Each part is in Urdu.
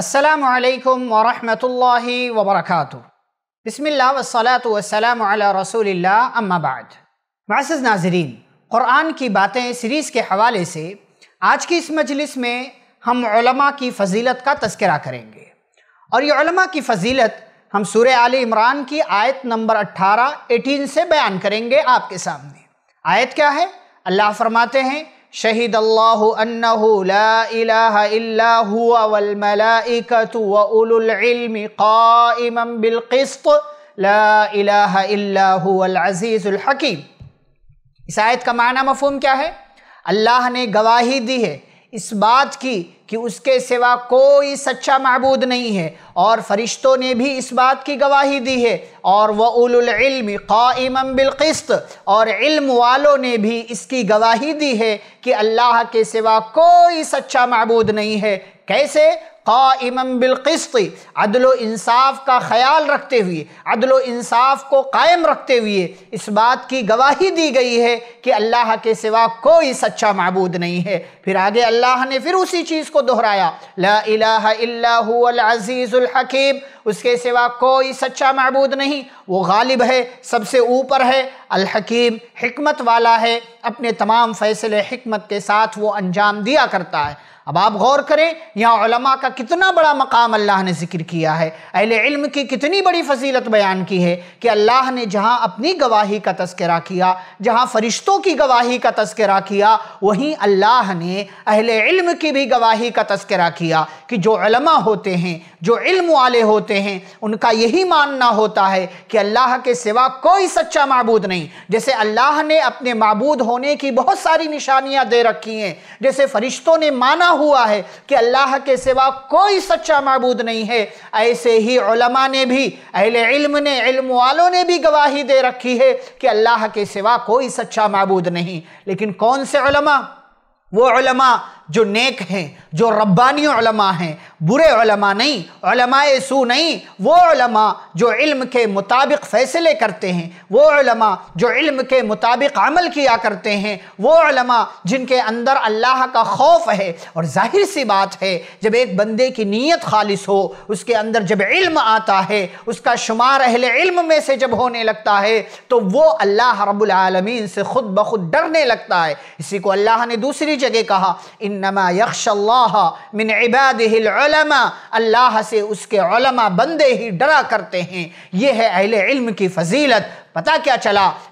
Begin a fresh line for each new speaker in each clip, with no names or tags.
السلام علیکم ورحمۃ اللہ وبرکاتہ بسم اللہ والصلاة والسلام علی رسول اللہ اما بعد معزز ناظرین قرآن کی باتیں سیریز کے حوالے سے آج کی اس مجلس میں ہم علماء کی فضیلت کا تذکرہ کریں گے اور یہ علماء کی فضیلت ہم سورہ آل عمران کی آیت نمبر اٹھارہ ایٹین سے بیان کریں گے آپ کے سامنے آیت کیا ہے اللہ فرماتے ہیں شہد اللہ انہو لا الہ الا ہوا والملائکت و اولو العلم قائما بالقسط لا الہ الا ہوا العزیز الحکیم اس آیت کا معنی مفہوم کیا ہے اللہ نے گواہی دی ہے اس بات کی کہ اس کے سوا کوئی سچا معبود نہیں ہے اور فرشتوں نے بھی اس بات کی گواہی دی ہے اور وہ اول العلم بِالْقِسْطِ اور علم والوں نے بھی اس کی گواہی دی ہے کہ اللہ کے سوا کوئی سچا معبود نہیں ہے کیسے قائمًا بالقسط عدل و انصاف کا خیال رکھتے ہوئے عدل و انصاف کو قائم رکھتے ہوئے اس بات کی گواہی دی گئی ہے کہ اللہ کے سوا کوئی سچا معبود نہیں ہے پھر آگے اللہ نے پھر اسی چیز کو دہرایا لا الہ الا ہوا العزیز الحکیم اس کے سوا کوئی سچا معبود نہیں وہ غالب ہے سب سے اوپر ہے الحکیم حکمت والا ہے اپنے تمام فیصلے حکمت کے ساتھ وہ انجام دیا کرتا ہے اب آپ غور کریں یہاں علماء کا کتنا بڑا مقام اللہ نے ذکر کیا ہے اہل علم کی کتنی بڑی فضیلت بیان کی ہے کہ اللہ نے جہاں اپنی گواہی کا تذکرہ کیا جہاں فرشتوں کی گواہی کا تذکرہ کیا وہیں اللہ نے اہل علم کی بھی گواہی کا تذکرہ کیا کہ جو علماء ہوتے ہیں جو علم والے ہوتے ہیں ان کا یہی ماننا ہوتا ہے کہ اللہ کے سوا کوئی سچا معبود نہیں جیسے اللہ نے اپنے معبود ہونے کی بہت ساری نشانیاں دے رکھی ہیں جیسے فرشتوں نے مانا ہوا ہے کہ اللہ کے سوا کوئی سچا معبود نہیں ہے ایسے ہی علماء نے بھی اہل علم نے علم والوں نے بھی گواہی دے رکھی ہے کہ اللہ کے سوا کوئی سچا معبود نہیں لیکن کون سے علماء وہ علماء جو نیک ہیں جو ربانی علماء ہیں برے علماء نہیں علماء سو نہیں وہ علماء جو علم کے مطابق فیصلے کرتے ہیں وہ علماء جو علم کے مطابق عمل کیا کرتے ہیں وہ علماء جن کے اندر اللہ کا خوف ہے اور ظاہر سی بات ہے جب ایک بندے کی نیت خالص ہو اس کے اندر جب علم آتا ہے اس کا شمار اہل علم میں سے جب ہونے لگتا ہے تو وہ اللہ رب العالمین سے خود بخود ڈرنے لگتا ہے اسی کو اللہ نے دوسری جگہ کہا انما یخش اللہ اللہ من عباده العلماء سے اس کے علماء بندے ہی ڈرا کرتے ہیں یہ ہے اہل علم کی فضیلت پتا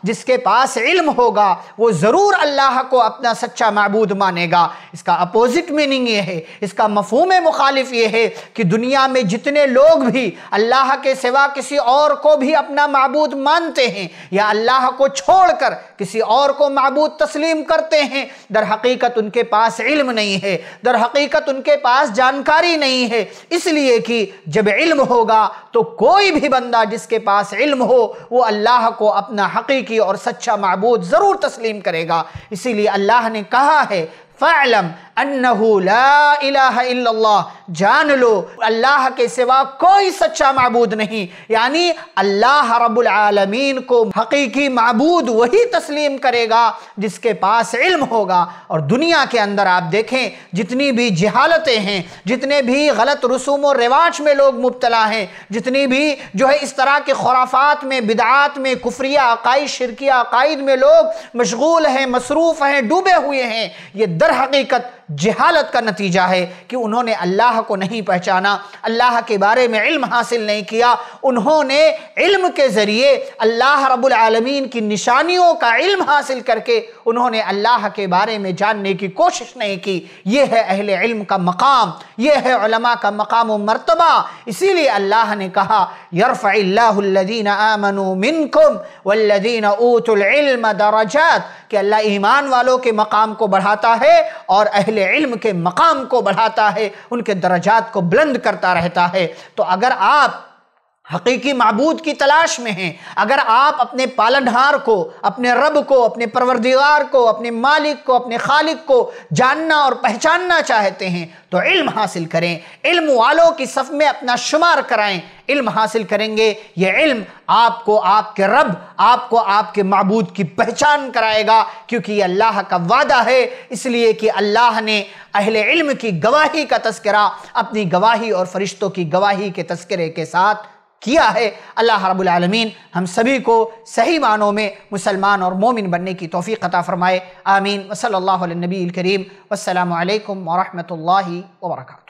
جس کے پاس علم ہوگا وہ ضرور اللہ کو اپنا سچا معبود مانے گا اس کا اپوزٹ میننگ یہ ہے اس کا مفہوم مخالف یہ ہے کہ دنیا میں جتنے لوگ بھی اللہ کے سوا کسی اور کو بھی اپنا معبود مانتے ہیں یا اللہ کو چھوڑ کر کسی اور کو معبود تسلیم کرتے ہیں در حقیقت ان کے پاس علم نہیں ہے در حقیقت ان کے پاس جانکاری نہیں ہے اس لیے کہ جب علم ہوگا تو کوئی بھی بندہ جس کے پاس علم ہو وہ اللہ کو اپنا حقیقی اور سچا معبود ضرور تسلیم کرے گا اسی لیے اللہ نے کہا ہے فعلم انہو لا الہ الا اللہ جان لو اللہ کے سوا کوئی سچا معبود نہیں یعنی اللہ رب العالمین کو حقیقی معبود وہی تسلیم کرے گا جس کے پاس علم ہوگا اور دنیا کے اندر آپ دیکھیں جتنی بھی جہالتیں ہیں جتنے بھی غلط رسوم و رواج میں لوگ مبتلا ہیں جتنی بھی جو ہے اس طرح کے خرافات میں بدعات میں کفریہ عقائد شرکیہ عقائد میں لوگ مشغول ہیں مصروف ہیں ڈوبے ہوئے ہیں یہ در حقیقت جہالت کا نتیجہ ہے کہ انہوں نے اللہ کو نہیں پہچانا اللہ کے بارے میں علم حاصل نہیں کیا انہوں نے علم کے ذریعے اللہ رب العالمین کی نشانیوں کا علم حاصل کر کے انہوں نے اللہ کے بارے میں جاننے کی کوشش نہیں کی یہ ہے اہل علم کا مقام یہ ہے علماء کا مقام و مرتبہ اسی لیے اللہ نے کہا یرفع اللہ الذین آمنوا منکم والذین اوتوا العلم درجات کہ اللہ ایمان والوں کے مقام کو بڑھاتا ہے اور اہل علم کے مقام کو بڑھاتا ہے ان کے درجات کو بلند کرتا رہتا ہے تو اگر آپ حقیقی معبود کی تلاش میں ہیں اگر آپ اپنے پالنہار کو اپنے رب کو اپنے پروردگار کو اپنے مالک کو اپنے خالق کو جاننا اور پہچاننا چاہتے ہیں تو علم حاصل کریں علم والوں کی صف میں اپنا شمار کرائیں علم حاصل کریں گے یہ علم آپ کو آپ کے رب آپ کو آپ کے معبود کی پہچان کرائے گا کیونکہ یہ اللہ کا وعدہ ہے اس لیے کہ اللہ نے اہل علم کی گواہی کا تذکرہ اپنی گواہی اور فرشتوں کی گواہی کے تذکرے کے ساتھ کیا ہے اللہ رب العالمین ہم سبھی کو صحیح معنوں میں مسلمان اور مومن بننے کی توفیق عطا فرمائے آمین وصلی اللہ علیہ نبی الکریم والسلام علیکم ورحمۃ اللہ وبرکاتہ